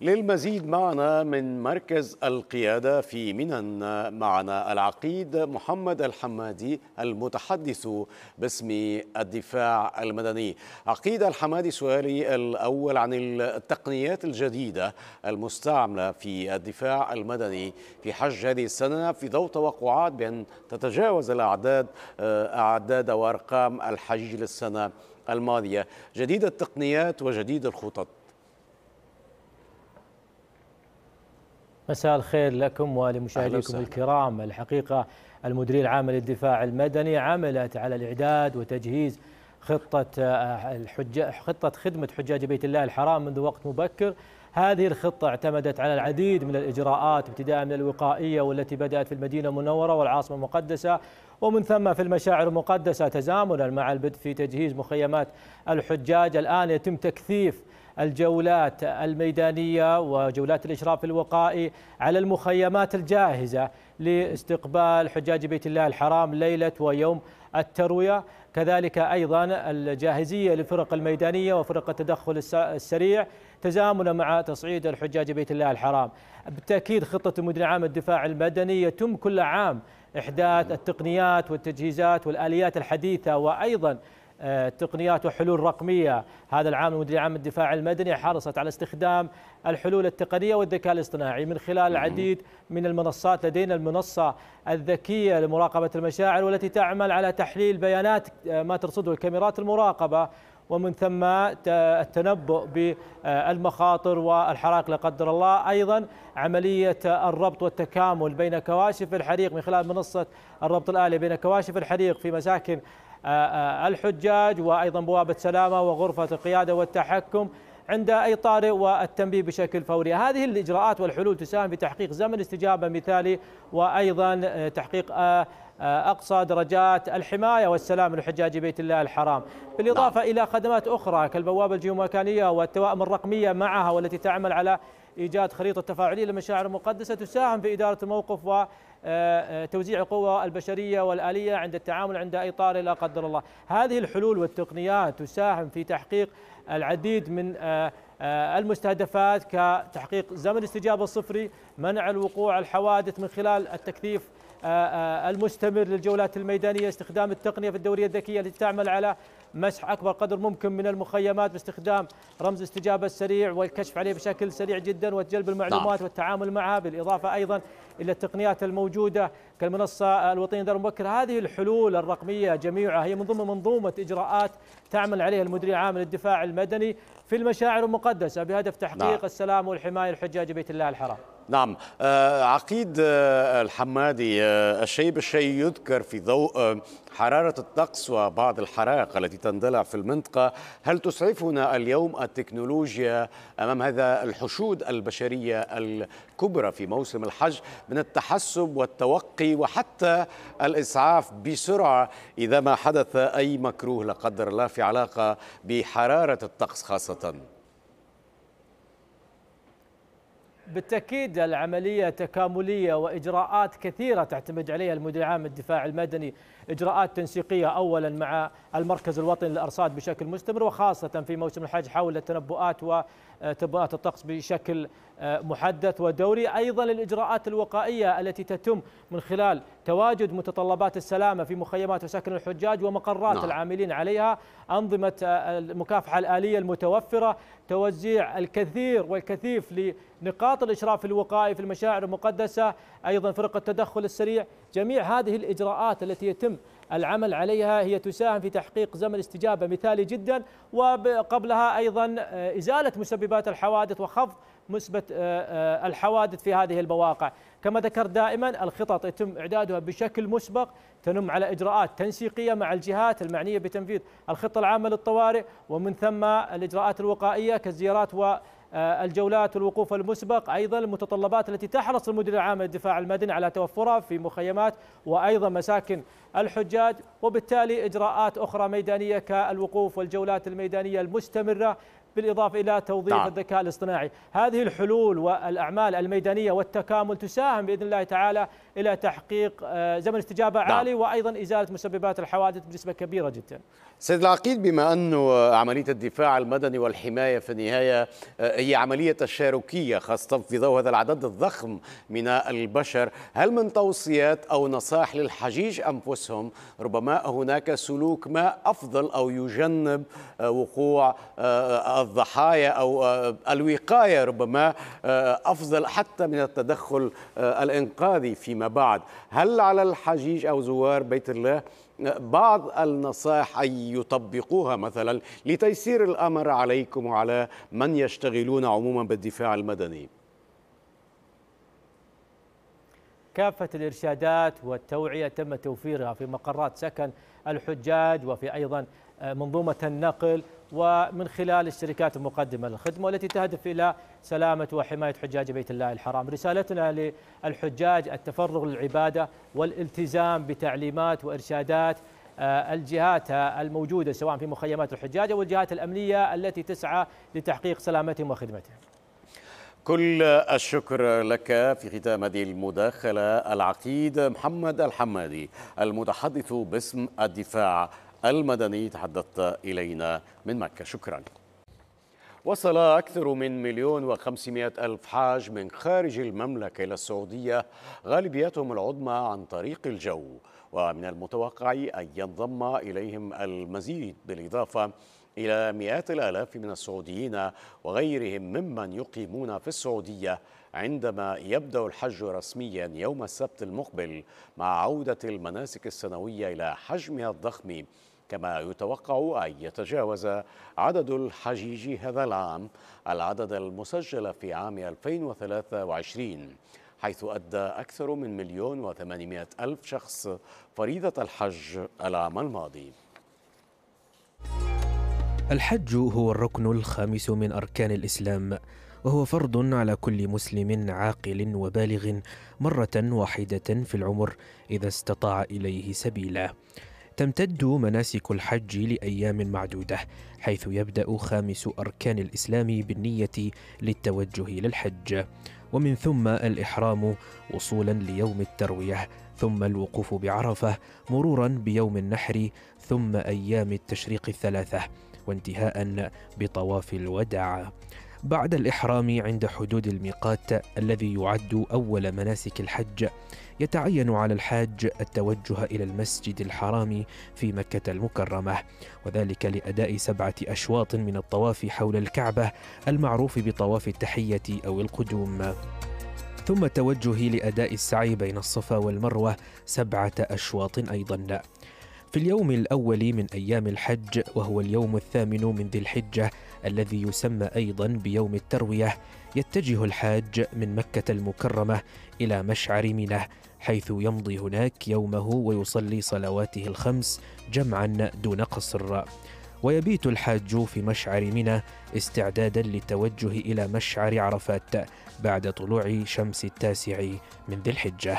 للمزيد معنا من مركز القيادة في منن معنا العقيد محمد الحمادي المتحدث باسم الدفاع المدني عقيد الحمادي سؤالي الأول عن التقنيات الجديدة المستعملة في الدفاع المدني في حج هذه السنة في ضوء توقعات بأن تتجاوز الأعداد آه، أعداد وأرقام الحج للسنة الماضية جديد التقنيات وجديد الخطط مساء الخير لكم ولمشاهديكم الكرام الحقيقة المديرية العامة للدفاع المدني عملت على الإعداد وتجهيز خطة آه، الحج... خطة خدمة حجاج بيت الله الحرام منذ وقت مبكر هذه الخطة اعتمدت على العديد من الإجراءات ابتداء من الوقائية والتي بدأت في المدينة المنورة والعاصمة المقدسة ومن ثم في المشاعر المقدسة تزامنا مع البدء في تجهيز مخيمات الحجاج الآن يتم تكثيف الجولات الميدانية وجولات الإشراف الوقائي على المخيمات الجاهزة لاستقبال حجاج بيت الله الحرام ليلة ويوم التروية كذلك أيضا الجاهزية للفرق الميدانية وفرق التدخل السريع تزامنا مع تصعيد الحجاج بيت الله الحرام بالتأكيد خطة المدن العام الدفاع المدني يتم كل عام إحداث التقنيات والتجهيزات والآليات الحديثة وأيضا آه، تقنيات وحلول رقميه، هذا العام المدير العام للدفاع المدني حرصت على استخدام الحلول التقنيه والذكاء الاصطناعي من خلال العديد من المنصات، لدينا المنصه الذكيه لمراقبه المشاعر والتي تعمل على تحليل بيانات آه، ما ترصده الكاميرات المراقبه ومن ثم التنبؤ بالمخاطر والحرائق لا قدر الله ايضا عمليه الربط والتكامل بين كواشف الحريق من خلال منصه الربط الالي بين كواشف الحريق في مساكن آه، آه، الحجاج وأيضا بوابة سلامة وغرفة القيادة والتحكم عند أي طارئ والتنبيه بشكل فوري هذه الإجراءات والحلول تساهم في تحقيق زمن استجابة مثالي وأيضا آه، تحقيق أقصى درجات الحماية والسلام لحجاج بيت الله الحرام بالإضافة نعم. إلى خدمات أخرى كالبوابة الجيومكانية والتوائم الرقمية معها والتي تعمل على ايجاد خريطه تفاعليه للمشاعر المقدسه تساهم في اداره الموقف و آه، آه، توزيع القوى البشرية والآلية عند التعامل عند أي طارئ لا قدر الله هذه الحلول والتقنيات تساهم في تحقيق العديد من آه، المستهدفات كتحقيق زمن الاستجابة الصفري منع الوقوع الحوادث من خلال التكثيف آه، آه، المستمر للجولات الميدانية استخدام التقنية في الدورية الذكية التي تعمل على مسح أكبر قدر ممكن من المخيمات باستخدام رمز استجابة السريع والكشف عليه بشكل سريع جدا وجلب المعلومات نعم. والتعامل معها بالإضافة أيضا إلى التقنيات الموجودة كالمنصة الوطنية دار مبكر هذه الحلول الرقمية جميعها هي من ضمن منظومة إجراءات تعمل عليها المدير العام للدفاع المدني في المشاعر المقدسة بهدف تحقيق نعم. السلام والحماية لحجاج بيت الله الحرام نعم آه، عقيد آه، الحمادي آه، الشيء بالشيء يذكر في ضوء حرارة الطقس وبعض الحرائق التي تندلع في المنطقة هل تسعفنا اليوم التكنولوجيا أمام هذا الحشود البشرية الكبرى في موسم الحج من التحسب والتوقي وحتى الإسعاف بسرعة إذا ما حدث أي مكروه لا قدر الله في علاقة بحرارة الطقس خاصةً بالتأكيد العملية تكاملية وإجراءات كثيرة تعتمد عليها المدير العام الدفاع المدني إجراءات تنسيقية أولا مع المركز الوطني للأرصاد بشكل مستمر وخاصة في موسم الحج حول التنبؤات تبرئات الطقس بشكل آه، محدث ودوري أيضا الإجراءات الوقائية التي تتم من خلال تواجد متطلبات السلامة في مخيمات وسكن الحجاج ومقرات نعم. العاملين عليها أنظمة آه، المكافحة الآلية المتوفرة توزيع الكثير والكثيف لنقاط الإشراف الوقائي في المشاعر المقدسة أيضا فرق التدخل السريع جميع هذه الإجراءات التي يتم العمل عليها هي تساهم في تحقيق زمن استجابة مثالي جدا وقبلها أيضا آه، إزالة مسببات الحوادث وخفض نسبة آه، آه، الحوادث في هذه المواقع كما ذكرت دائما الخطط يتم إعدادها بشكل مسبق تنم على إجراءات تنسيقية مع الجهات المعنية بتنفيذ الخطة العامة للطوارئ ومن ثم الإجراءات الوقائية كالزيارات و آه، الجولات والوقوف المسبق أيضا المتطلبات التي تحرص المدير العام للدفاع المدني على توفرها في مخيمات وأيضا مساكن الحجاج وبالتالي إجراءات أخرى ميدانية كالوقوف والجولات الميدانية المستمرة بالإضافة إلى توظيف طبعا. نعم. الذكاء الاصطناعي هذه الحلول والأعمال الميدانية والتكامل تساهم بإذن الله تعالى إلى تحقيق آه، زمن استجابة نعم. عالي وأيضا إزالة مسببات الحوادث بنسبة كبيرة جدا سيد العقيد بما أنه عملية الدفاع المدني والحماية في النهاية آه، هي عملية تشاركية خاصة في ضوء هذا العدد الضخم من البشر هل من توصيات أو نصائح للحجيج أنفسهم ربما هناك سلوك ما أفضل أو يجنب آه، وقوع الضحايا أو آه، الوقاية ربما آه، أفضل حتى من التدخل آه، الإنقاذي فيما بعد هل على الحجيج أو زوار بيت الله بعض النصائح أن يطبقوها مثلا لتيسير الأمر عليكم وعلى من يشتغلون عموما بالدفاع المدني كافة الإرشادات والتوعية تم توفيرها في مقرات سكن الحجاج وفي أيضا منظومة النقل ومن خلال الشركات المقدمة للخدمة والتي تهدف إلى سلامة وحماية حجاج بيت الله الحرام رسالتنا للحجاج التفرغ للعبادة والالتزام بتعليمات وإرشادات آه، الجهات الموجودة سواء في مخيمات الحجاج أو الجهات الأمنية التي تسعى لتحقيق سلامتهم وخدمتهم كل الشكر لك في ختام هذه المداخلة العقيد محمد الحمادي المتحدث باسم الدفاع المدني تحدثت إلينا من مكة شكراً وصل أكثر من مليون وخمسمائة ألف حاج من خارج المملكة إلى السعودية غالبيتهم العظمى عن طريق الجو ومن المتوقع أن ينضم إليهم المزيد بالإضافة إلى مئات الآلاف من السعوديين وغيرهم ممن يقيمون في السعودية عندما يبدأ الحج رسميا يوم السبت المقبل مع عودة المناسك السنوية إلى حجمها الضخم كما يتوقع أن يتجاوز عدد الحجيج هذا العام العدد المسجل في عام 2023 حيث أدى أكثر من مليون وثمانمائة ألف شخص فريضة الحج العام الماضي الحج هو الركن الخامس من أركان الإسلام وهو فرض على كل مسلم عاقل وبالغ مرة واحدة في العمر إذا استطاع إليه سبيلا تمتد مناسك الحج لايام معدوده حيث يبدا خامس اركان الاسلام بالنيه للتوجه للحج ومن ثم الاحرام وصولا ليوم الترويه ثم الوقوف بعرفه مرورا بيوم النحر ثم ايام التشريق الثلاثه وانتهاء بطواف الوداع بعد الإحرام عند حدود الميقات الذي يعد أول مناسك الحج يتعين على الحاج التوجه إلى المسجد الحرام في مكة المكرمة وذلك لأداء سبعة أشواط من الطواف حول الكعبة المعروف بطواف التحية أو القدوم ثم التوجه لأداء السعي بين الصفا والمروة سبعة أشواط أيضا في اليوم الأول من أيام الحج وهو اليوم الثامن من ذي الحجة الذي يسمى أيضا بيوم التروية يتجه الحاج من مكة المكرمة إلى مشعر منى حيث يمضي هناك يومه ويصلي صلواته الخمس جمعا دون قصر ويبيت الحاج في مشعر منى استعدادا للتوجه إلى مشعر عرفات بعد طلوع شمس التاسع من ذي الحجه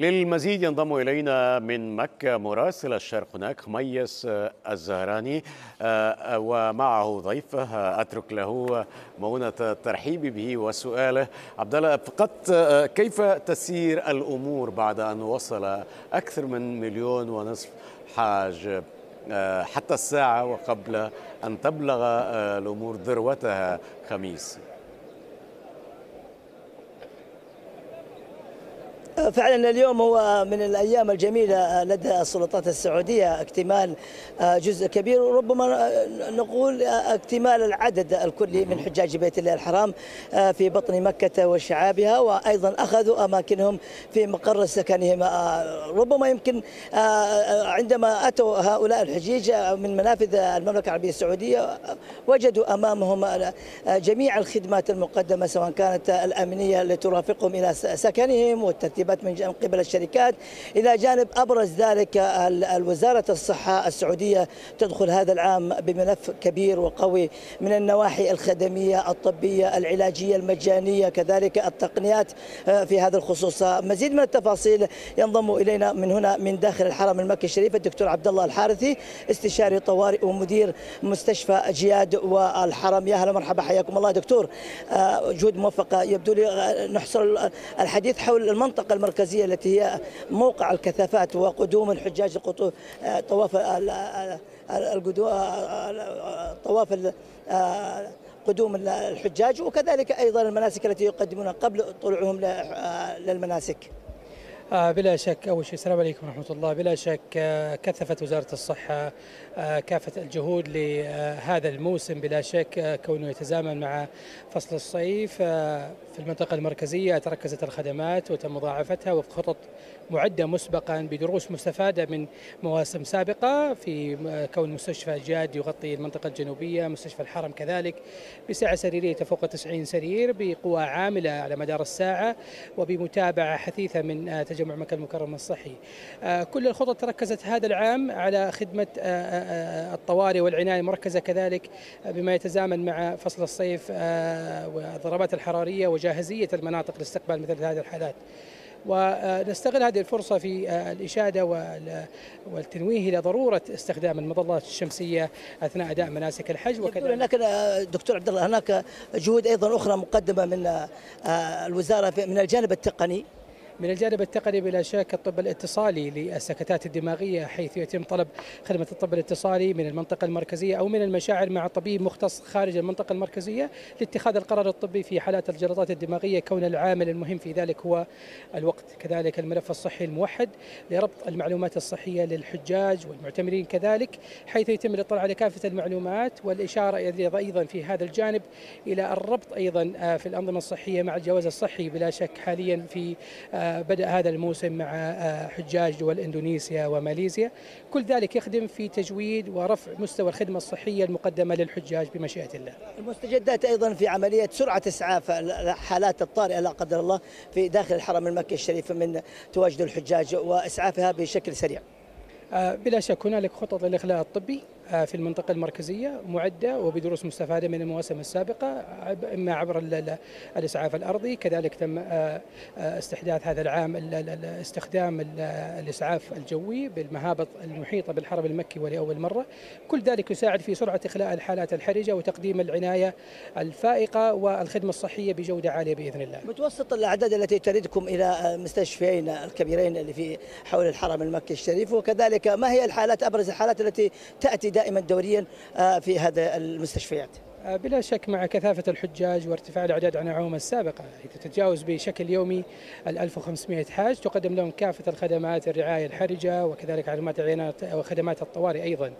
للمزيد ينضم إلينا من مكة مراسل الشرق هناك خميس آه، الزهراني آه، آه، ومعه ضيفه أترك له مونة الترحيب به وسؤاله عبدالله فقط كيف تسير الأمور بعد أن وصل أكثر من مليون ونصف حاج حتى الساعة وقبل أن تبلغ الأمور ذروتها خميس فعلا اليوم هو من الايام الجميله لدى السلطات السعوديه اكتمال آه، جزء كبير وربما آه، نقول آه، اكتمال العدد الكلي من حجاج بيت الله الحرام في بطن مكه وشعابها وايضا اخذوا اماكنهم في مقر سكنهم ربما يمكن عندما اتوا هؤلاء الحجيج من منافذ المملكه العربيه السعوديه وجدوا امامهم جميع الخدمات المقدمه سواء كانت الامنيه لترافقهم ترافقهم الى سكنهم والترتيبات طلبت من قبل الشركات إلى جانب أبرز ذلك الوزارة الصحة السعودية تدخل هذا العام بملف كبير وقوي من النواحي الخدمية الطبية العلاجية المجانية كذلك التقنيات آه، في هذا الخصوص مزيد من التفاصيل ينضم إلينا من هنا من داخل الحرم المكي الشريف الدكتور عبد الله الحارثي استشاري طوارئ ومدير مستشفى جياد والحرم يا هلا مرحبا حياكم الله دكتور آه، جهود موفقة يبدو لي آه، نحصر الحديث حول المنطقة المركزية التي هي موقع الكثافات وقدوم الحجاج طواف طواف قدوم الحجاج وكذلك أيضا المناسك التي يقدمونها قبل طلوعهم آه، للمناسك آه، بلا شك أول شيء السلام عليكم ورحمة الله بلا شك آه، كثفت وزارة الصحة آه، كافة الجهود لهذا الموسم بلا شك كونه يتزامن مع فصل الصيف في المنطقة المركزية تركزت الخدمات وتم مضاعفتها وفق خطط معدة مسبقا بدروس مستفادة من مواسم سابقة في كون مستشفى جاد يغطي المنطقة الجنوبية مستشفى الحرم كذلك بسعة سريرية تفوق 90 سرير بقوى عاملة على مدار الساعة وبمتابعة حثيثة من تجارب جمع مكه المكرمه الصحي. آه، كل الخطط تركزت هذا العام على خدمه آه، آه، الطوارئ والعنايه المركزه كذلك بما يتزامن مع فصل الصيف والضربات الحراريه وجاهزيه المناطق لاستقبال مثل هذه الحالات. ونستغل هذه الفرصة في الإشادة والتنويه إلى ضرورة استخدام المظلات الشمسية أثناء أداء مناسك الحج وكذا هناك دكتور عبد الله هناك جهود أيضا أخرى مقدمة من الوزارة من الجانب التقني من الجانب التقني بلا شك الطب الاتصالي للسكتات الدماغية حيث يتم طلب خدمة الطب الاتصالي من المنطقة المركزية أو من المشاعر مع طبيب مختص خارج المنطقة المركزية لاتخاذ القرار الطبي في حالات الجلطات الدماغية كون العامل المهم في ذلك هو الوقت كذلك الملف الصحي الموحد لربط المعلومات الصحية للحجاج والمعتمرين كذلك حيث يتم الاطلاع على كافة المعلومات والإشارة أيضا في هذا الجانب إلى الربط أيضا آه، في الأنظمة الصحية مع الجواز الصحي بلا شك حاليا في آه، بدأ هذا الموسم مع آه، حجاج دول إندونيسيا وماليزيا كل ذلك يخدم في تجويد ورفع مستوى الخدمة الصحية المقدمة للحجاج بمشيئة الله المستجدات أيضا في عملية سرعة إسعاف الحالات الطارئة لا قدر الله في داخل الحرم المكي الشريف من تواجد الحجاج وإسعافها بشكل سريع آه، بلا شك هنالك خطط للإخلاء الطبي آه، في المنطقة المركزية معدة وبدروس مستفادة من المواسم السابقة إما عبر الإسعاف الأرضي كذلك تم آه، آه، استحداث هذا العام استخدام الإسعاف الجوي بالمهابط المحيطة بالحرم المكي ولأول مرة كل ذلك يساعد في سرعة إخلاء الحالات الحرجة وتقديم العناية الفائقة والخدمة الصحية بجودة عالية بإذن الله متوسط الأعداد التي تردكم إلى مستشفيين الكبيرين اللي في حول الحرم المكي الشريف وكذلك ما هي الحالات أبرز الحالات التي تأتي دائما دوريا آه، في هذا المستشفيات آه، بلا شك مع كثافة الحجاج وارتفاع الأعداد عن العوام السابقة تتجاوز بشكل يومي ال 1500 حاج تقدم لهم كافة الخدمات الرعاية الحرجة وكذلك خدمات العينات وخدمات الطوارئ أيضا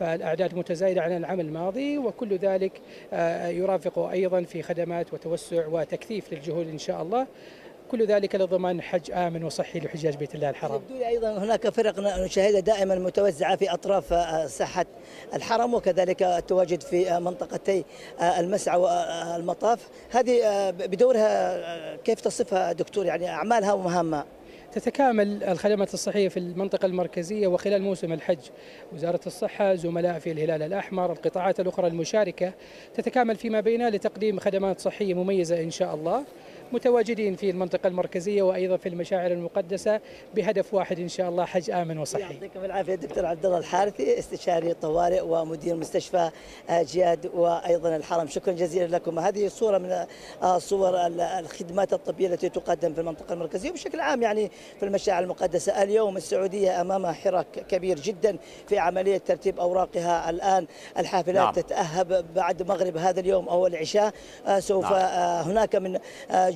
فالأعداد متزايدة عن العام الماضي وكل ذلك آه، يرافقه أيضا في خدمات وتوسع وتكثيف للجهود إن شاء الله كل ذلك لضمان حج آمن وصحي لحجاج بيت الله الحرام يبدو لي أيضا هناك فرق نشاهدها دائما متوزعة في أطراف آه، ساحة الحرم وكذلك تواجد في منطقتي آه، المسعى والمطاف آه، هذه بدورها كيف تصفها دكتور يعني أعمالها ومهامها تتكامل الخدمات الصحية في المنطقة المركزية وخلال موسم الحج وزارة الصحة زملاء في الهلال الأحمر القطاعات الأخرى المشاركة تتكامل فيما بينها لتقديم خدمات صحية مميزة إن شاء الله متواجدين في المنطقة المركزية وأيضا في المشاعر المقدسة بهدف واحد إن شاء الله حج آمن وصحي يعطيكم العافية دكتور عبد الله الحارثي استشاري طوارئ ومدير مستشفى آه، جياد وأيضا الحرم شكرا جزيلا لكم هذه صورة من آه، صور الخدمات الطبية التي تقدم في المنطقة المركزية وبشكل عام يعني في المشاعر المقدسة اليوم السعودية أمام حراك كبير جدا في عملية ترتيب أوراقها الآن الحافلات نعم. تتأهب بعد مغرب هذا اليوم أو العشاء آه، سوف نعم. هناك من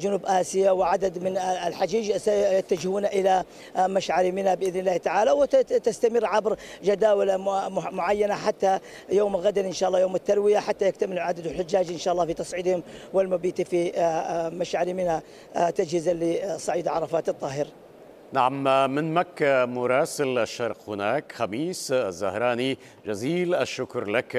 جنوب آسيا وعدد من الحجيج سيتجهون إلى مشعر منى بإذن الله تعالى وتستمر عبر جداول معينة حتى يوم غد إن شاء الله يوم التروية حتى يكتمل عدد الحجاج إن شاء الله في تصعيدهم والمبيت في آه، آه، مشعر منى آه، تجهيزا لصعيد عرفات الطاهر نعم من مكة مراسل الشرق هناك خميس الزهراني جزيل الشكر لك